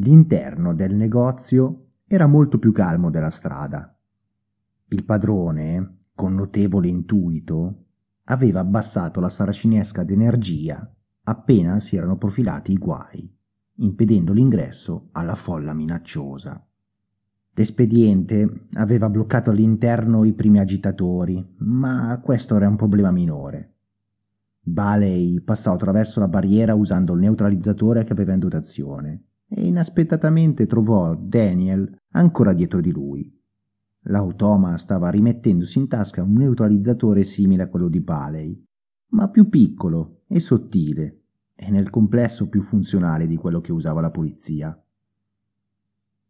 L'interno del negozio era molto più calmo della strada. Il padrone, con notevole intuito, aveva abbassato la saracinesca d'energia appena si erano profilati i guai, impedendo l'ingresso alla folla minacciosa. L'espediente aveva bloccato all'interno i primi agitatori, ma questo era un problema minore. Baley passò attraverso la barriera usando il neutralizzatore che aveva in dotazione e inaspettatamente trovò Daniel ancora dietro di lui. L'automa stava rimettendosi in tasca un neutralizzatore simile a quello di Paley, ma più piccolo e sottile, e nel complesso più funzionale di quello che usava la polizia.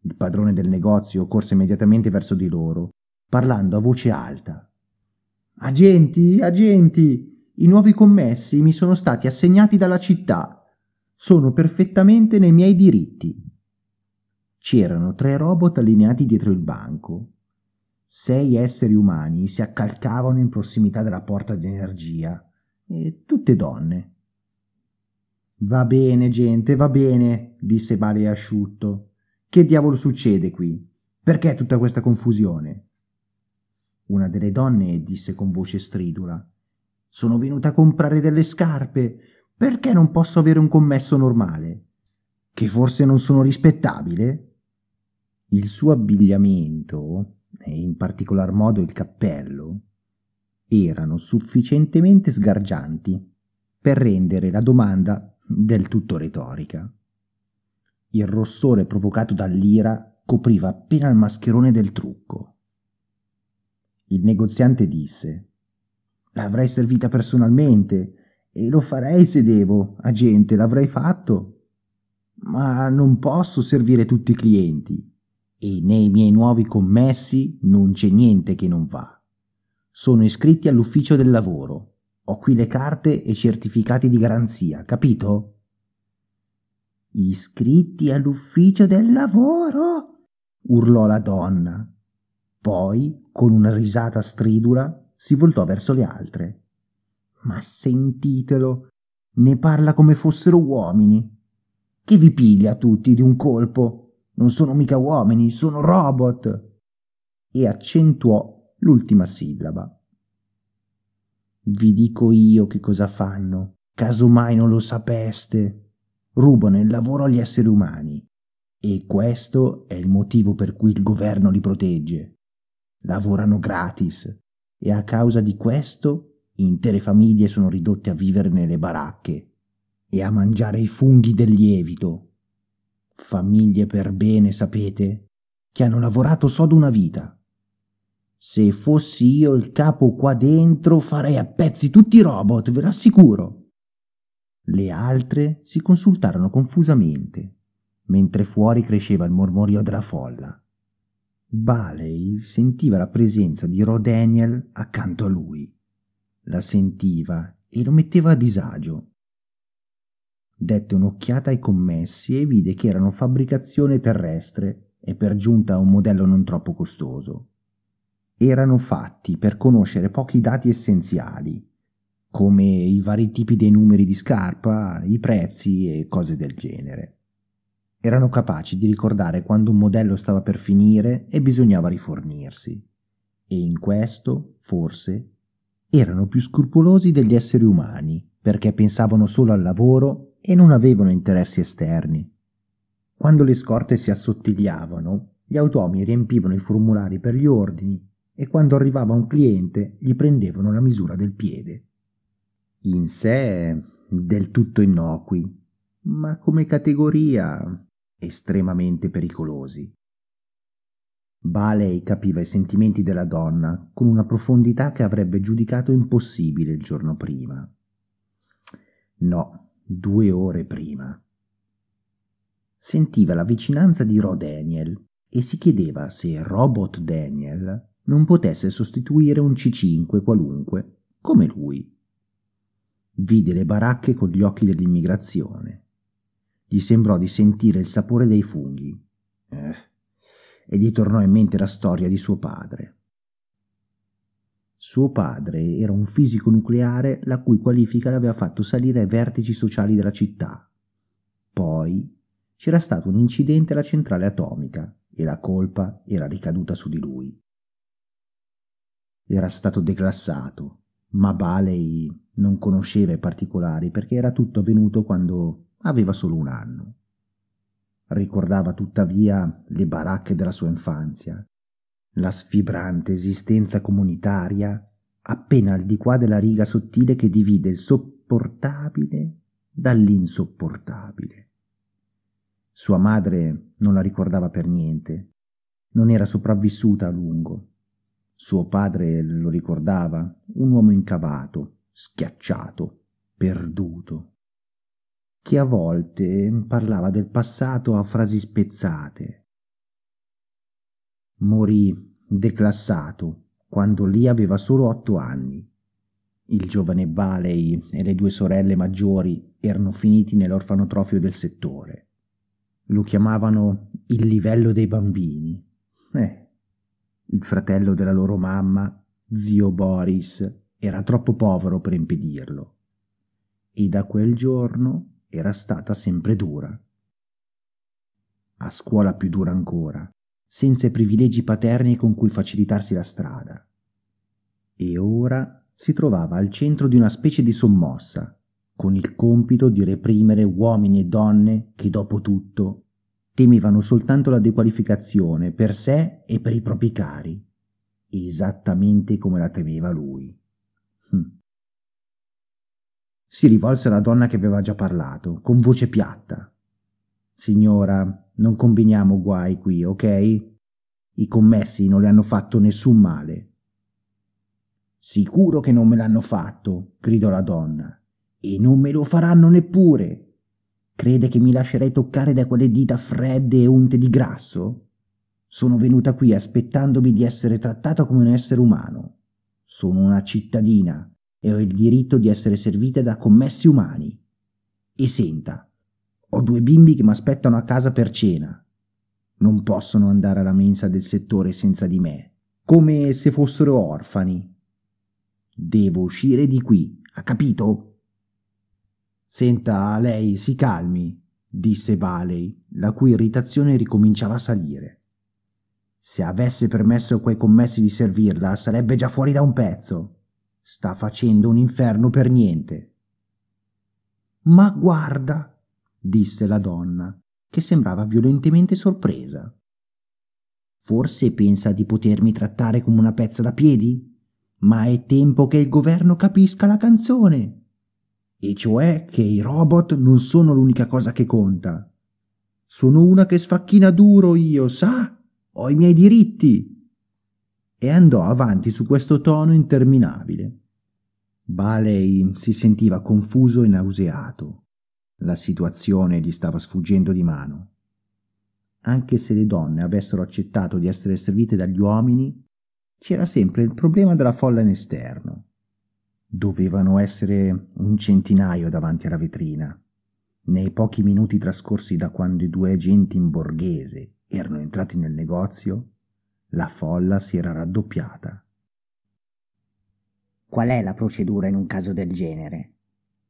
Il padrone del negozio corse immediatamente verso di loro, parlando a voce alta. Agenti, agenti, i nuovi commessi mi sono stati assegnati dalla città sono perfettamente nei miei diritti. C'erano tre robot allineati dietro il banco. Sei esseri umani si accalcavano in prossimità della porta di energia, e tutte donne. Va bene, gente, va bene, disse Bale asciutto. Che diavolo succede qui? Perché tutta questa confusione? Una delle donne disse con voce stridula. Sono venuta a comprare delle scarpe. Perché non posso avere un commesso normale? Che forse non sono rispettabile? Il suo abbigliamento, e in particolar modo il cappello, erano sufficientemente sgargianti per rendere la domanda del tutto retorica. Il rossore provocato dall'ira copriva appena il mascherone del trucco. Il negoziante disse L'avrei servita personalmente e lo farei se devo, agente, l'avrei fatto. Ma non posso servire tutti i clienti. E nei miei nuovi commessi non c'è niente che non va. Sono iscritti all'ufficio del lavoro. Ho qui le carte e certificati di garanzia, capito? Iscritti all'ufficio del lavoro? urlò la donna. Poi, con una risata stridula, si voltò verso le altre. Ma sentitelo, ne parla come fossero uomini. Che vi piglia tutti di un colpo? Non sono mica uomini, sono robot. E accentuò l'ultima sillaba. Vi dico io che cosa fanno, casomai non lo sapeste. Rubano il lavoro agli esseri umani. E questo è il motivo per cui il governo li protegge. Lavorano gratis e a causa di questo Intere famiglie sono ridotte a vivere nelle baracche e a mangiare i funghi del lievito. Famiglie per bene, sapete, che hanno lavorato sodo una vita. Se fossi io il capo qua dentro farei a pezzi tutti i robot, ve lo assicuro. Le altre si consultarono confusamente, mentre fuori cresceva il mormorio della folla. Baley sentiva la presenza di Rodaniel accanto a lui la sentiva e lo metteva a disagio. Dette un'occhiata ai commessi e vide che erano fabbricazione terrestre e per giunta un modello non troppo costoso. Erano fatti per conoscere pochi dati essenziali, come i vari tipi dei numeri di scarpa, i prezzi e cose del genere. Erano capaci di ricordare quando un modello stava per finire e bisognava rifornirsi. E in questo, forse, erano più scrupolosi degli esseri umani perché pensavano solo al lavoro e non avevano interessi esterni. Quando le scorte si assottigliavano, gli automi riempivano i formulari per gli ordini e quando arrivava un cliente gli prendevano la misura del piede. In sé del tutto innocui, ma come categoria estremamente pericolosi. Baley capiva i sentimenti della donna con una profondità che avrebbe giudicato impossibile il giorno prima. No, due ore prima. Sentiva la vicinanza di Ro Daniel e si chiedeva se Robot Daniel non potesse sostituire un C5 qualunque, come lui. Vide le baracche con gli occhi dell'immigrazione. Gli sembrò di sentire il sapore dei funghi. Eh e gli tornò in mente la storia di suo padre. Suo padre era un fisico nucleare la cui qualifica l'aveva fatto salire ai vertici sociali della città. Poi c'era stato un incidente alla centrale atomica e la colpa era ricaduta su di lui. Era stato declassato, ma Baley non conosceva i particolari perché era tutto avvenuto quando aveva solo un anno. Ricordava tuttavia le baracche della sua infanzia, la sfibrante esistenza comunitaria appena al di qua della riga sottile che divide il sopportabile dall'insopportabile. Sua madre non la ricordava per niente, non era sopravvissuta a lungo. Suo padre lo ricordava, un uomo incavato, schiacciato, perduto che a volte parlava del passato a frasi spezzate. Morì declassato quando lì aveva solo otto anni. Il giovane Baley e le due sorelle maggiori erano finiti nell'orfanotrofio del settore. Lo chiamavano il livello dei bambini. Eh, il fratello della loro mamma, zio Boris, era troppo povero per impedirlo. E da quel giorno era stata sempre dura. A scuola più dura ancora, senza i privilegi paterni con cui facilitarsi la strada. E ora si trovava al centro di una specie di sommossa, con il compito di reprimere uomini e donne che, dopo tutto, temevano soltanto la dequalificazione per sé e per i propri cari, esattamente come la temeva lui. Hm. Si rivolse alla donna che aveva già parlato, con voce piatta. Signora, non combiniamo guai qui, ok? I commessi non le hanno fatto nessun male. Sicuro che non me l'hanno fatto, gridò la donna. E non me lo faranno neppure. Crede che mi lascerei toccare da quelle dita fredde e unte di grasso? Sono venuta qui aspettandomi di essere trattata come un essere umano. Sono una cittadina e ho il diritto di essere servita da commessi umani. E senta, ho due bimbi che mi aspettano a casa per cena. Non possono andare alla mensa del settore senza di me, come se fossero orfani. Devo uscire di qui, ha capito? Senta, lei si calmi, disse Baley, la cui irritazione ricominciava a salire. Se avesse permesso a quei commessi di servirla, sarebbe già fuori da un pezzo. Sta facendo un inferno per niente. Ma guarda, disse la donna, che sembrava violentemente sorpresa. Forse pensa di potermi trattare come una pezza da piedi? Ma è tempo che il governo capisca la canzone. E cioè che i robot non sono l'unica cosa che conta. Sono una che sfacchina duro io, sa? Ho i miei diritti e andò avanti su questo tono interminabile. Baley si sentiva confuso e nauseato. La situazione gli stava sfuggendo di mano. Anche se le donne avessero accettato di essere servite dagli uomini, c'era sempre il problema della folla in esterno. Dovevano essere un centinaio davanti alla vetrina. Nei pochi minuti trascorsi da quando i due agenti in borghese erano entrati nel negozio, la folla si era raddoppiata. Qual è la procedura in un caso del genere?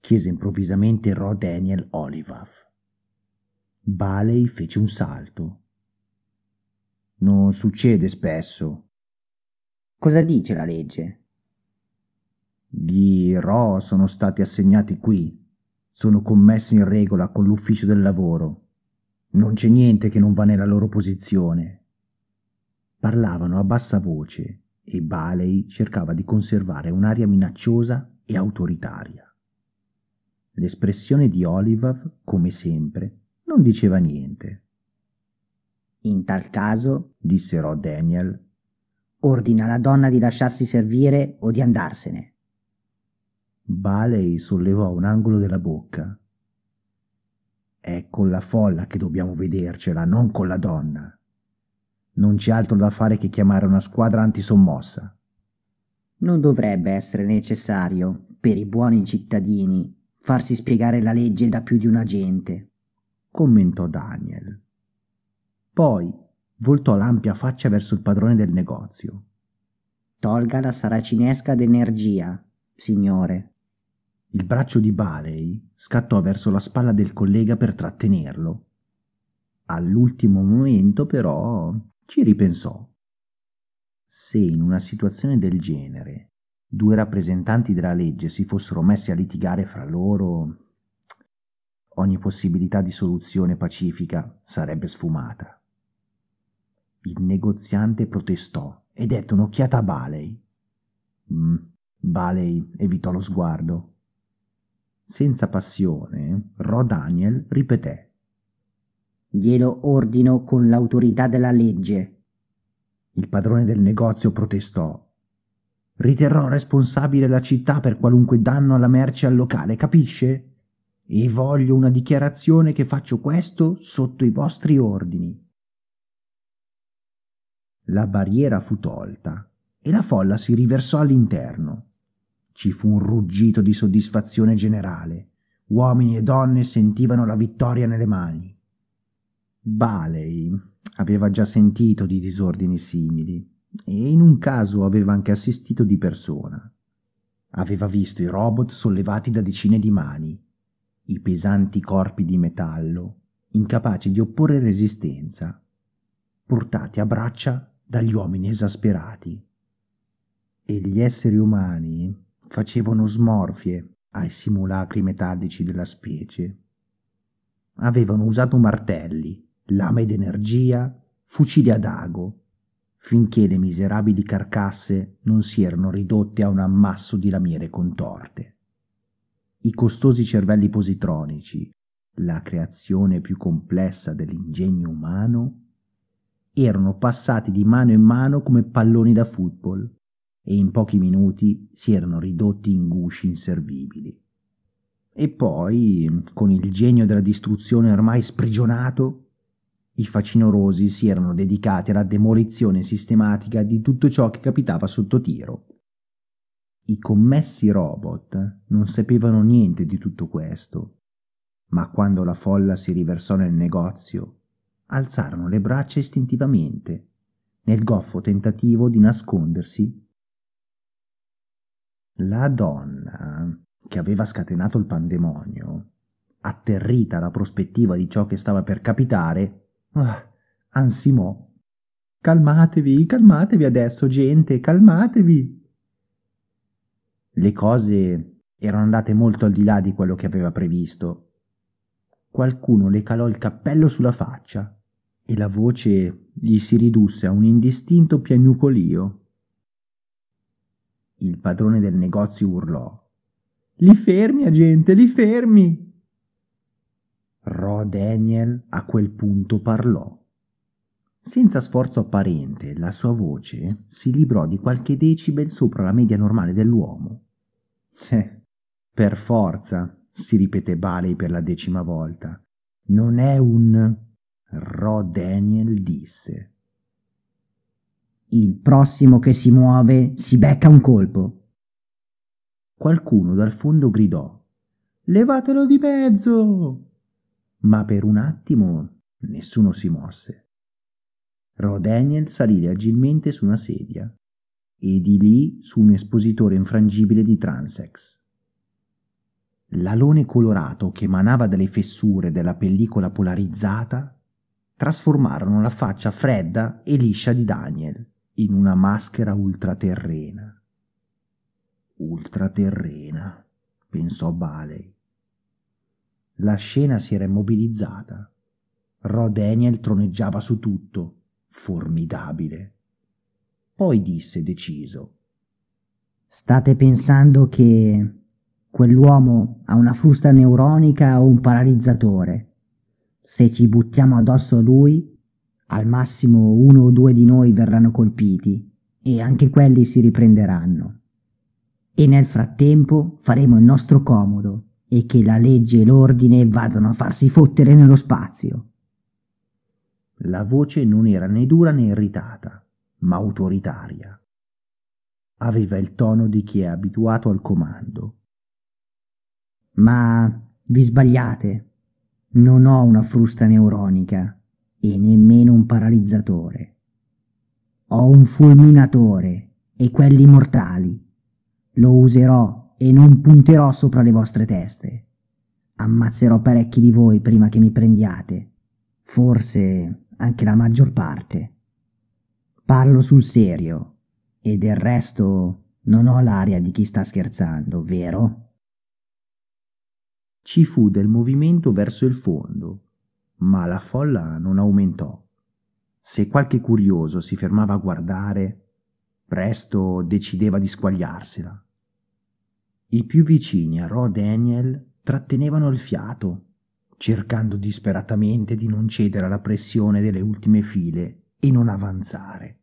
chiese improvvisamente Ro Daniel Olivav. Baley fece un salto. Non succede spesso. Cosa dice la legge? Gli Ro sono stati assegnati qui. Sono commessi in regola con l'ufficio del lavoro. Non c'è niente che non va nella loro posizione Parlavano a bassa voce e Baley cercava di conservare un'aria minacciosa e autoritaria. L'espressione di Olivav, come sempre, non diceva niente. In tal caso, disse Rod Daniel, ordina alla donna di lasciarsi servire o di andarsene. Baley sollevò un angolo della bocca. È con la folla che dobbiamo vedercela, non con la donna. Non c'è altro da fare che chiamare una squadra antisommossa. Non dovrebbe essere necessario, per i buoni cittadini, farsi spiegare la legge da più di un agente, commentò Daniel. Poi voltò l'ampia faccia verso il padrone del negozio. Tolga la saracinesca d'energia, signore. Il braccio di Baley scattò verso la spalla del collega per trattenerlo. All'ultimo momento, però, ci ripensò. Se in una situazione del genere due rappresentanti della legge si fossero messi a litigare fra loro, ogni possibilità di soluzione pacifica sarebbe sfumata. Il negoziante protestò e dette un'occhiata a Baley. Mm, Baley evitò lo sguardo. Senza passione, Ro Daniel ripeté Glielo ordino con l'autorità della legge. Il padrone del negozio protestò. Riterrò responsabile la città per qualunque danno alla merce al locale, capisce? E voglio una dichiarazione che faccio questo sotto i vostri ordini. La barriera fu tolta e la folla si riversò all'interno. Ci fu un ruggito di soddisfazione generale. Uomini e donne sentivano la vittoria nelle mani. Baley aveva già sentito di disordini simili e in un caso aveva anche assistito di persona. Aveva visto i robot sollevati da decine di mani, i pesanti corpi di metallo, incapaci di opporre resistenza, portati a braccia dagli uomini esasperati. E gli esseri umani facevano smorfie ai simulacri metallici della specie. Avevano usato martelli, lame ed energia, fucile ad ago, finché le miserabili carcasse non si erano ridotte a un ammasso di lamiere contorte. I costosi cervelli positronici, la creazione più complessa dell'ingegno umano, erano passati di mano in mano come palloni da football e in pochi minuti si erano ridotti in gusci inservibili. E poi, con il genio della distruzione ormai sprigionato, i facinorosi si erano dedicati alla demolizione sistematica di tutto ciò che capitava sotto tiro. I commessi robot non sapevano niente di tutto questo, ma quando la folla si riversò nel negozio, alzarono le braccia istintivamente, nel goffo tentativo di nascondersi. La donna, che aveva scatenato il pandemonio, atterrita alla prospettiva di ciò che stava per capitare, Ah, ansimò. Calmatevi, calmatevi adesso, gente, calmatevi. Le cose erano andate molto al di là di quello che aveva previsto. Qualcuno le calò il cappello sulla faccia e la voce gli si ridusse a un indistinto piagnucolio. Il padrone del negozio urlò. Li fermi, agente, li fermi! però Daniel a quel punto parlò. Senza sforzo apparente, la sua voce si librò di qualche decibel sopra la media normale dell'uomo. Eh, per forza, si ripete Baley per la decima volta. Non è un... Ro Daniel disse. Il prossimo che si muove si becca un colpo. Qualcuno dal fondo gridò. Levatelo di mezzo! ma per un attimo nessuno si mosse. Ro Daniel salì agilmente su una sedia e di lì su un espositore infrangibile di Transex. L'alone colorato che emanava dalle fessure della pellicola polarizzata trasformarono la faccia fredda e liscia di Daniel in una maschera ultraterrena. Ultraterrena, pensò Baley. La scena si era immobilizzata. Ro Daniel troneggiava su tutto, formidabile. Poi disse deciso. State pensando che quell'uomo ha una frusta neuronica o un paralizzatore. Se ci buttiamo addosso a lui, al massimo uno o due di noi verranno colpiti e anche quelli si riprenderanno. E nel frattempo faremo il nostro comodo e che la legge e l'ordine vadano a farsi fottere nello spazio. La voce non era né dura né irritata, ma autoritaria. Aveva il tono di chi è abituato al comando. Ma vi sbagliate. Non ho una frusta neuronica e nemmeno un paralizzatore. Ho un fulminatore e quelli mortali. Lo userò e non punterò sopra le vostre teste. Ammazzerò parecchi di voi prima che mi prendiate, forse anche la maggior parte. Parlo sul serio, e del resto non ho l'aria di chi sta scherzando, vero? Ci fu del movimento verso il fondo, ma la folla non aumentò. Se qualche curioso si fermava a guardare, presto decideva di squagliarsela. I più vicini a Ro Daniel trattenevano il fiato, cercando disperatamente di non cedere alla pressione delle ultime file e non avanzare.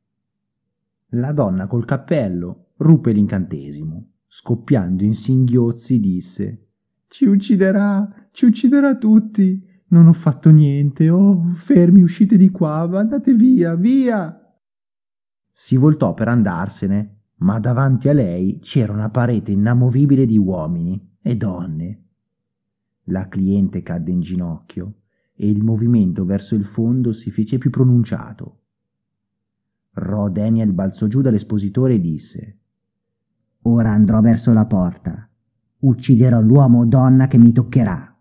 La donna col cappello ruppe l'incantesimo. Scoppiando in singhiozzi disse Ci ucciderà, ci ucciderà tutti. Non ho fatto niente. Oh, fermi, uscite di qua, andate via, via. Si voltò per andarsene, ma davanti a lei c'era una parete inamovibile di uomini e donne. La cliente cadde in ginocchio e il movimento verso il fondo si fece più pronunciato. Ro Daniel balzò giù dall'espositore e disse Ora andrò verso la porta. Ucciderò l'uomo o donna che mi toccherà.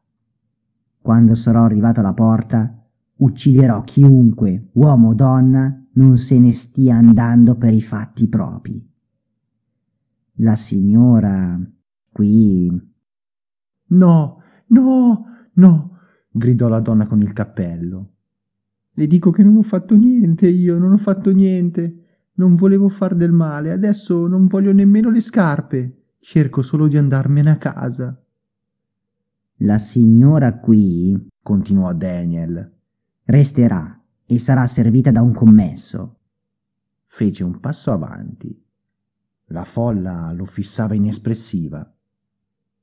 Quando sarò arrivato alla porta, ucciderò chiunque, uomo o donna, non se ne stia andando per i fatti propri. La signora qui... No, no, no, gridò la donna con il cappello. Le dico che non ho fatto niente io, non ho fatto niente. Non volevo far del male, adesso non voglio nemmeno le scarpe. Cerco solo di andarmene a casa. La signora qui, continuò Daniel, resterà e sarà servita da un commesso. Fece un passo avanti la folla lo fissava inespressiva.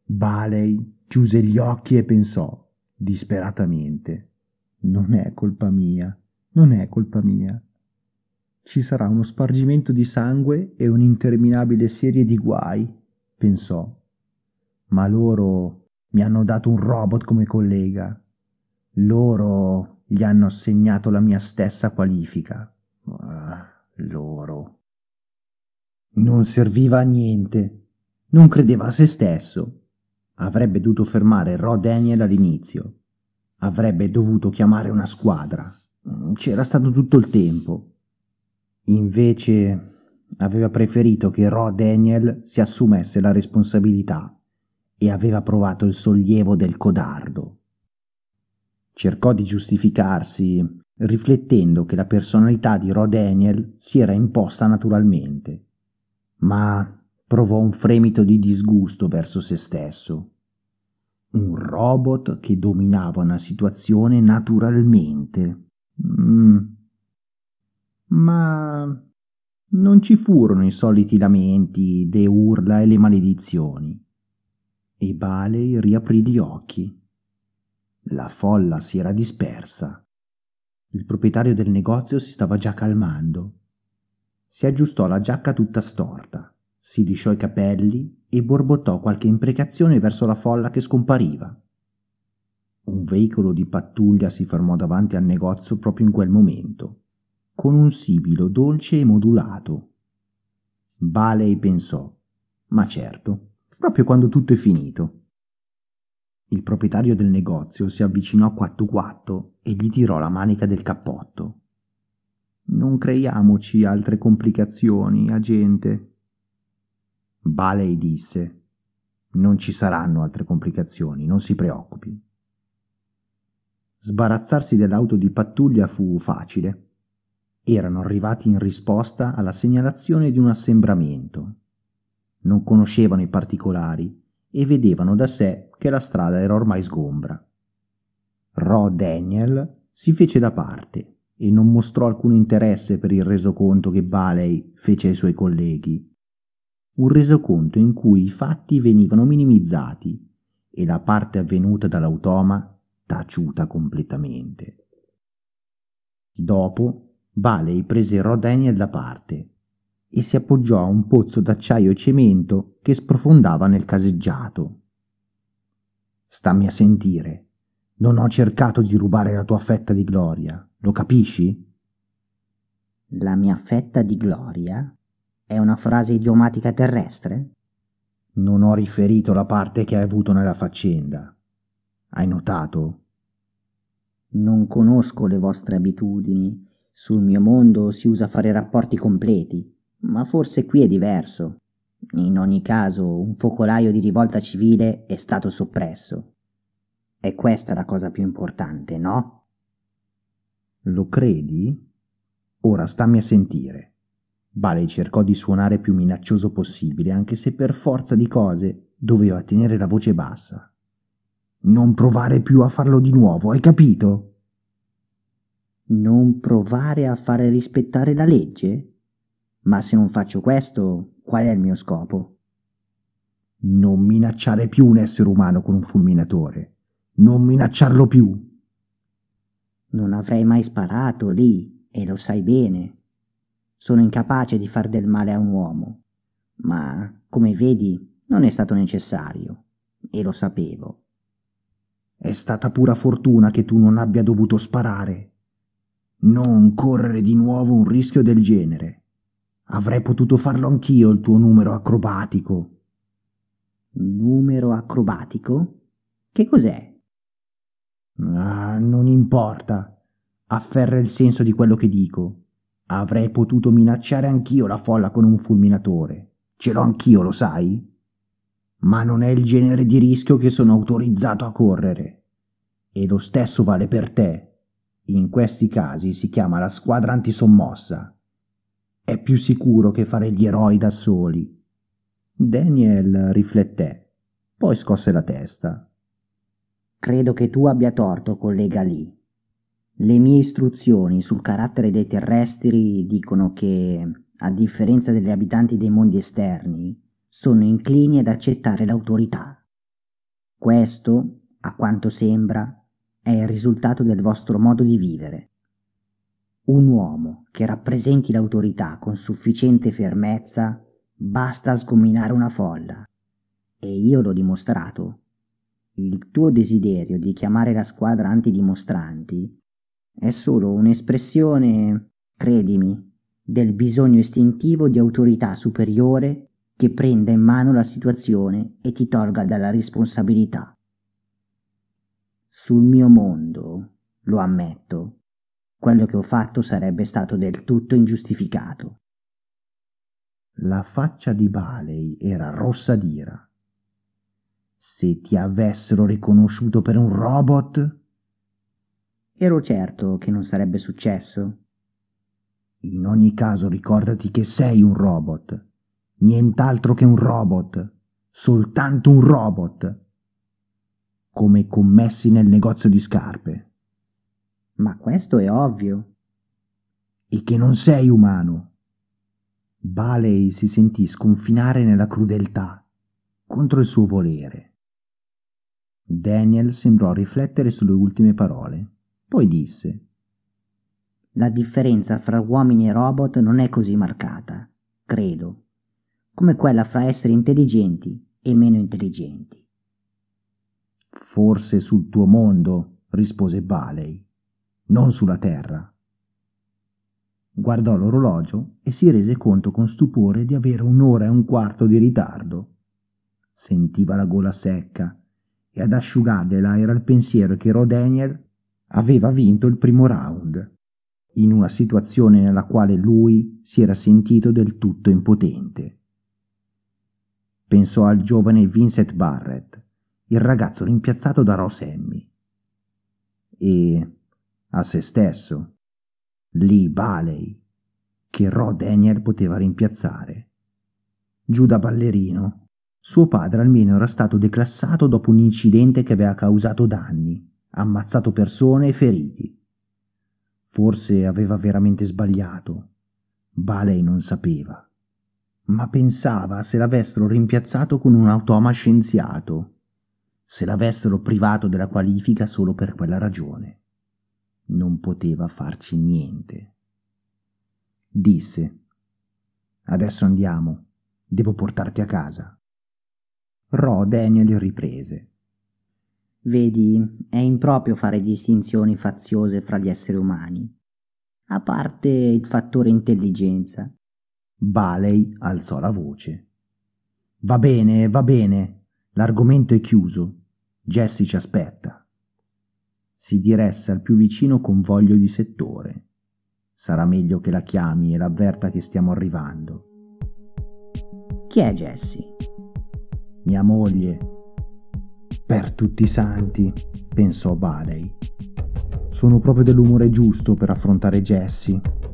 Baley chiuse gli occhi e pensò, disperatamente, non è colpa mia, non è colpa mia. Ci sarà uno spargimento di sangue e un'interminabile serie di guai, pensò. Ma loro mi hanno dato un robot come collega. Loro gli hanno assegnato la mia stessa qualifica. Ah, loro. Non serviva a niente. Non credeva a se stesso. Avrebbe dovuto fermare Rod Daniel all'inizio. Avrebbe dovuto chiamare una squadra. Mm, c'era stato tutto il tempo. Invece aveva preferito che Rod Daniel si assumesse la responsabilità e aveva provato il sollievo del codardo. Cercò di giustificarsi riflettendo che la personalità di Rod Daniel si era imposta naturalmente ma provò un fremito di disgusto verso se stesso. Un robot che dominava una situazione naturalmente. Mm. Ma non ci furono i soliti lamenti, le urla e le maledizioni. E Baley riaprì gli occhi. La folla si era dispersa. Il proprietario del negozio si stava già calmando si aggiustò la giacca tutta storta, si lisciò i capelli e borbottò qualche imprecazione verso la folla che scompariva. Un veicolo di pattuglia si fermò davanti al negozio proprio in quel momento, con un sibilo dolce e modulato. Baley pensò, ma certo, proprio quando tutto è finito. Il proprietario del negozio si avvicinò quattu quatto e gli tirò la manica del cappotto. Non creiamoci altre complicazioni, agente. Balei disse: Non ci saranno altre complicazioni, non si preoccupi. Sbarazzarsi dell'auto di pattuglia fu facile. Erano arrivati in risposta alla segnalazione di un assembramento. Non conoscevano i particolari e vedevano da sé che la strada era ormai sgombra. Ro Daniel si fece da parte e non mostrò alcun interesse per il resoconto che Baley fece ai suoi colleghi. Un resoconto in cui i fatti venivano minimizzati e la parte avvenuta dall'automa taciuta completamente. Dopo, Baley prese Rod Daniel da parte e si appoggiò a un pozzo d'acciaio e cemento che sprofondava nel caseggiato. Stammi a sentire, non ho cercato di rubare la tua fetta di gloria lo capisci? La mia fetta di gloria è una frase idiomatica terrestre? Non ho riferito la parte che hai avuto nella faccenda. Hai notato? Non conosco le vostre abitudini. Sul mio mondo si usa fare rapporti completi, ma forse qui è diverso. In ogni caso, un focolaio di rivolta civile è stato soppresso. È questa la cosa più importante, no? Lo credi? Ora stammi a sentire. Baley cercò di suonare più minaccioso possibile, anche se per forza di cose doveva tenere la voce bassa. Non provare più a farlo di nuovo, hai capito? Non provare a fare rispettare la legge? Ma se non faccio questo, qual è il mio scopo? Non minacciare più un essere umano con un fulminatore. Non minacciarlo più. Non avrei mai sparato lì, e lo sai bene. Sono incapace di far del male a un uomo. Ma, come vedi, non è stato necessario. E lo sapevo. È stata pura fortuna che tu non abbia dovuto sparare. Non correre di nuovo un rischio del genere. Avrei potuto farlo anch'io il tuo numero acrobatico. Numero acrobatico? Che cos'è? Ah, non importa. Afferra il senso di quello che dico. Avrei potuto minacciare anch'io la folla con un fulminatore. Ce l'ho anch'io, lo sai? Ma non è il genere di rischio che sono autorizzato a correre. E lo stesso vale per te. In questi casi si chiama la squadra antisommossa. È più sicuro che fare gli eroi da soli. Daniel rifletté, poi scosse la testa. Credo che tu abbia torto, collega Lee. Le mie istruzioni sul carattere dei terrestri dicono che, a differenza degli abitanti dei mondi esterni, sono inclini ad accettare l'autorità. Questo, a quanto sembra, è il risultato del vostro modo di vivere. Un uomo che rappresenti l'autorità con sufficiente fermezza basta a sgominare una folla. E io l'ho dimostrato il tuo desiderio di chiamare la squadra antidimostranti è solo un'espressione, credimi, del bisogno istintivo di autorità superiore che prenda in mano la situazione e ti tolga dalla responsabilità. Sul mio mondo, lo ammetto, quello che ho fatto sarebbe stato del tutto ingiustificato. La faccia di Baley era rossa d'ira se ti avessero riconosciuto per un robot? Ero certo che non sarebbe successo. In ogni caso ricordati che sei un robot. Nient'altro che un robot. Soltanto un robot. Come i commessi nel negozio di scarpe. Ma questo è ovvio. E che non sei umano. Baley si sentì sconfinare nella crudeltà, contro il suo volere. Daniel sembrò riflettere sulle ultime parole. Poi disse La differenza fra uomini e robot non è così marcata, credo, come quella fra esseri intelligenti e meno intelligenti. Forse sul tuo mondo, rispose Baley, non sulla Terra. Guardò l'orologio e si rese conto con stupore di avere un'ora e un quarto di ritardo. Sentiva la gola secca e ad asciugargliela era il pensiero che Daniel aveva vinto il primo round, in una situazione nella quale lui si era sentito del tutto impotente. Pensò al giovane Vincent Barrett, il ragazzo rimpiazzato da Ross Emmy, e a se stesso, Lee Baley, che Rod Daniel poteva rimpiazzare. Giù da ballerino suo padre almeno era stato declassato dopo un incidente che aveva causato danni, ammazzato persone e feriti. Forse aveva veramente sbagliato, ma non sapeva. Ma pensava se l'avessero rimpiazzato con un automa scienziato, se l'avessero privato della qualifica solo per quella ragione. Non poteva farci niente. Disse, adesso andiamo, devo portarti a casa. Ro Daniel riprese. Vedi, è improprio fare distinzioni faziose fra gli esseri umani, a parte il fattore intelligenza. Baley alzò la voce. Va bene, va bene, l'argomento è chiuso. Jesse ci aspetta. Si diresse al più vicino convoglio di settore. Sarà meglio che la chiami e l'avverta che stiamo arrivando. Chi è Jesse? mia moglie. Per tutti i santi, pensò Baley. Sono proprio dell'umore giusto per affrontare Jessie